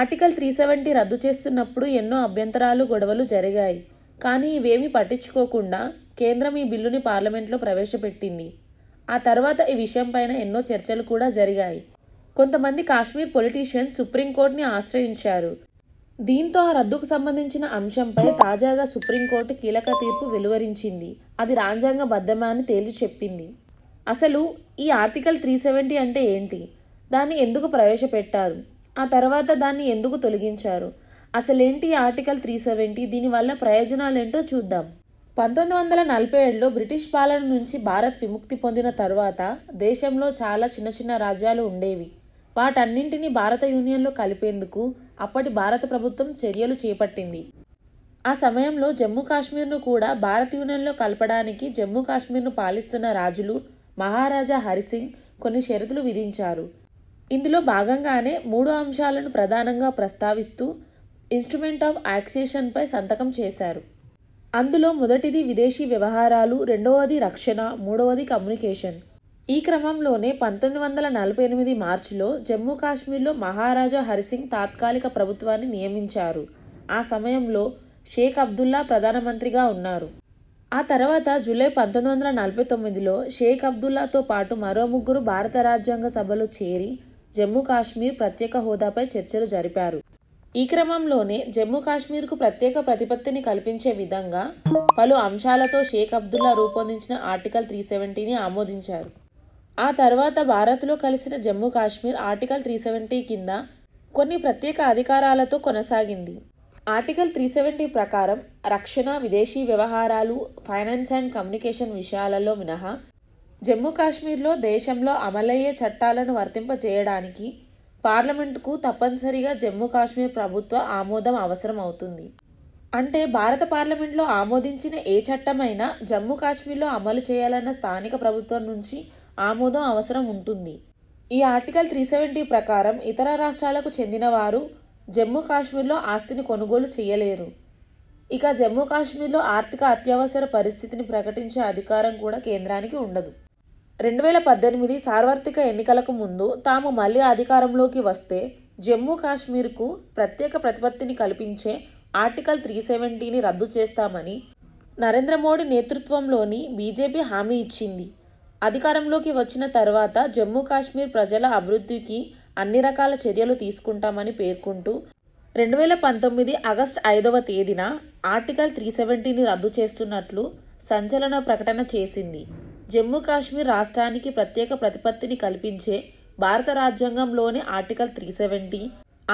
article three seventy రద్దు చేస్తున్నప్పుడు ఎన్నో అభ్యంతరాలు గొడవలు జరిగాయి కానీ ఇవేమీ పట్టించుకోకుండా కేంద్రం ఈ బిల్లుని పార్లమెంట్లో ప్రవేశపెట్టింది ఆ తర్వాత ఈ విషయంపైన ఎన్నో చర్చలు కూడా జరిగాయి కొంతమంది కాశ్మీర్ పొలిటీషియన్స్ సుప్రీంకోర్టుని ఆశ్రయించారు దీంతో ఆ రద్దుకు సంబంధించిన అంశంపై తాజాగా సుప్రీంకోర్టు కీలక తీర్పు వెలువరించింది అది రాజ్యాంగ బద్దమా అని తేల్చి చెప్పింది అసలు ఈ ఆర్టికల్ త్రీ సెవెంటీ అంటే ఏంటి దాన్ని ఎందుకు ప్రవేశపెట్టారు ఆ తర్వాత దాన్ని ఎందుకు తొలగించారు అసలేంటి ఆర్టికల్ త్రీ సెవెంటీ దీనివల్ల ప్రయోజనాలేంటో చూద్దాం పంతొమ్మిది వందల నలభై ఏడులో బ్రిటిష్ పాలన నుంచి భారత్ విముక్తి పొందిన తర్వాత దేశంలో చాలా చిన్న చిన్న రాజ్యాలు ఉండేవి వాటన్నింటినీ భారత యూనియన్లో కలిపేందుకు అప్పటి భారత ప్రభుత్వం చర్యలు చేపట్టింది ఆ సమయంలో జమ్మూ కాశ్మీర్ను కూడా భారత యూనియన్లో కలపడానికి జమ్మూ కాశ్మీర్ను పాలిస్తున్న రాజులు మహారాజా హరిసింగ్ కొన్ని షరతులు విధించారు ఇందులో భాగంగానే మూడు అంశాలను ప్రధానంగా ప్రస్తావిస్తూ ఇన్స్ట్రుమెంట్ ఆఫ్ యాక్సేషన్పై సంతకం చేశారు అందులో మొదటిది విదేశీ వ్యవహారాలు రెండవది రక్షణ మూడవది కమ్యూనికేషన్ ఈ క్రమంలోనే పంతొమ్మిది వందల నలభై ఎనిమిది మార్చిలో జమ్మూ కాశ్మీర్లో మహారాజా హరిసింగ్ తాత్కాలిక ప్రభుత్వాన్ని నియమించారు ఆ సమయంలో షేక్ అబ్దుల్లా ప్రధానమంత్రిగా ఉన్నారు ఆ తర్వాత జూలై పంతొమ్మిది వందల నలభై తొమ్మిదిలో షేక్ అబ్దుల్లాతో పాటు మరో ముగ్గురు భారత రాజ్యాంగ సభలో చేరి జమ్మూ కాశ్మీర్ ప్రత్యేక హోదాపై చర్చలు జరిపారు ఈ క్రమంలోనే జమ్మూ కాశ్మీర్కు ప్రత్యేక ప్రతిపత్తిని కల్పించే విధంగా పలు అంశాలతో షేక్ అబ్దుల్లా రూపొందించిన ఆర్టికల్ త్రీ సెవెంటీని ఆమోదించారు ఆ తర్వాత భారత్లో కలిసిన Jammu Kashmir article three seventy కింద కొన్ని ప్రత్యేక అధికారాలతో కొనసాగింది ఆర్టికల్ త్రీ సెవెంటీ ప్రకారం రక్షణ విదేశీ వ్యవహారాలు ఫైనాన్స్ అండ్ కమ్యూనికేషన్ విషయాలలో మినహా జమ్మూ కాశ్మీర్లో దేశంలో అమలయ్యే చట్టాలను వర్తింపజేయడానికి పార్లమెంటుకు తప్పనిసరిగా జమ్మూ కాశ్మీర్ ప్రభుత్వ ఆమోదం అవసరం అవుతుంది అంటే భారత పార్లమెంట్లో ఆమోదించిన ఏ చట్టమైనా జమ్మూ కాశ్మీర్లో అమలు చేయాలన్న స్థానిక ప్రభుత్వం నుంచి ఆమోదం అవసరం ఉంటుంది ఈ ఆర్టికల్ త్రీ సెవెంటీ ప్రకారం ఇతర రాష్ట్రాలకు చెందిన వారు జమ్మూ కాశ్మీర్లో ఆస్తిని కొనుగోలు చేయలేరు ఇక జమ్మూ కాశ్మీర్లో ఆర్థిక అత్యవసర పరిస్థితిని ప్రకటించే అధికారం కూడా కేంద్రానికి ఉండదు రెండు వేల పద్దెనిమిది సార్వత్రిక ఎన్నికలకు ముందు తాము మళ్ళీ అధికారంలోకి వస్తే జమ్మూ కాశ్మీర్కు ప్రత్యేక ప్రతిపత్తిని కల్పించే ఆర్టికల్ త్రీ సెవెంటీని రద్దు చేస్తామని నరేంద్ర మోడీ నేతృత్వంలోని బీజేపీ హామీ ఇచ్చింది అధికారంలోకి వచ్చిన తర్వాత జమ్మూ కాశ్మీర్ ప్రజల అభివృద్ధికి అన్ని రకాల చర్యలు తీసుకుంటామని పేర్కొంటూ రెండు వేల పంతొమ్మిది ఆగస్ట్ ఐదవ తేదీన ఆర్టికల్ త్రీ సెవెంటీని రద్దు చేస్తున్నట్లు సంచలన ప్రకటన చేసింది జమ్మూ కాశ్మీర్ రాష్ట్రానికి ప్రత్యేక ప్రతిపత్తిని కల్పించే భారత రాజ్యాంగంలోని article three seventy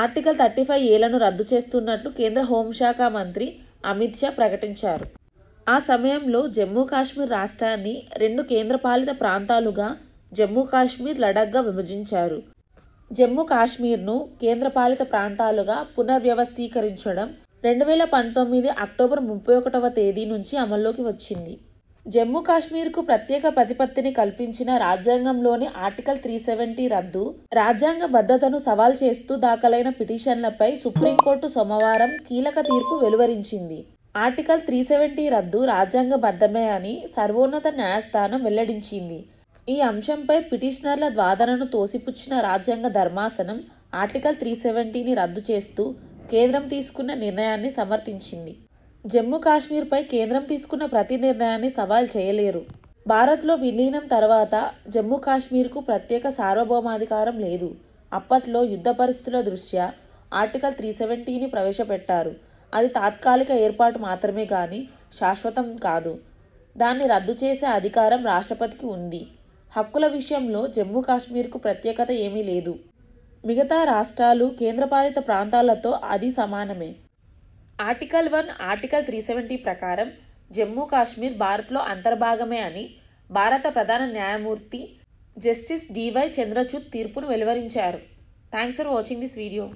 article thirty five ఏలను రద్దు చేస్తున్నట్లు కేంద్ర హోంశాఖ మంత్రి అమిత్ షా ప్రకటించారు ఆ సమయంలో జమ్మూ కాశ్మీర్ రాష్ట్రాన్ని రెండు కేంద్రపాలిత ప్రాంతాలుగా జమ్మూ కాశ్మీర్ లడఖ్గా విభజించారు జమ్మూ కాశ్మీర్ను కేంద్రపాలిత ప్రాంతాలుగా పునర్వ్యవస్థీకరించడం రెండు వేల పంతొమ్మిది అక్టోబర్ ముప్పై ఒకటవ తేదీ నుంచి అమల్లోకి వచ్చింది జమ్మూ కాశ్మీర్కు ప్రత్యేక ప్రతిపత్తిని కల్పించిన రాజ్యాంగంలోని ఆర్టికల్ త్రీ సెవెంటీ రద్దు రాజ్యాంగ భద్రతను సవాల్ చేస్తూ దాఖలైన పిటిషన్లపై సుప్రీంకోర్టు సోమవారం కీలక తీర్పు వెలువరించింది ఆర్టికల్ త్రీ సెవెంటీ రద్దు రాజ్యాంగబద్ధమే అని సర్వోన్నత న్యాయస్థానం వెల్లడించింది ఈ అంశంపై పిటిషనర్ల ద్వాదనను తోసిపుచ్చిన రాజ్యాంగ ధర్మాసనం ఆర్టికల్ త్రీ సెవెంటీని రద్దు చేస్తూ కేంద్రం తీసుకున్న నిర్ణయాన్ని సమర్థించింది జమ్మూ కాశ్మీర్పై కేంద్రం తీసుకున్న ప్రతి నిర్ణయాన్ని సవాల్ చేయలేరు భారత్లో విలీనం తర్వాత జమ్మూ కాశ్మీర్కు ప్రత్యేక సార్వభౌమాధికారం లేదు అప్పట్లో యుద్ధ పరిస్థితుల దృష్ట్యా ఆర్టికల్ త్రీ సెవెంటీని ప్రవేశపెట్టారు అది తాత్కాలిక ఏర్పాటు మాత్రమే కానీ శాశ్వతం కాదు దాన్ని రద్దు చేసే అధికారం రాష్ట్రపతికి ఉంది హక్కుల విషయంలో జమ్మూ కాశ్మీర్కు ప్రత్యేకత ఏమీ లేదు మిగతా రాష్ట్రాలు కేంద్రపాలిత ప్రాంతాలతో అది సమానమే article one article three seventy ప్రకారం జమ్మూ కాశ్మీర్ భారత్లో అంతర్భాగమే అని భారత ప్రధాన న్యాయమూర్తి జస్టిస్ డివై చంద్రచూడ్ తీర్పును వెలువరించారు thanks for watching this video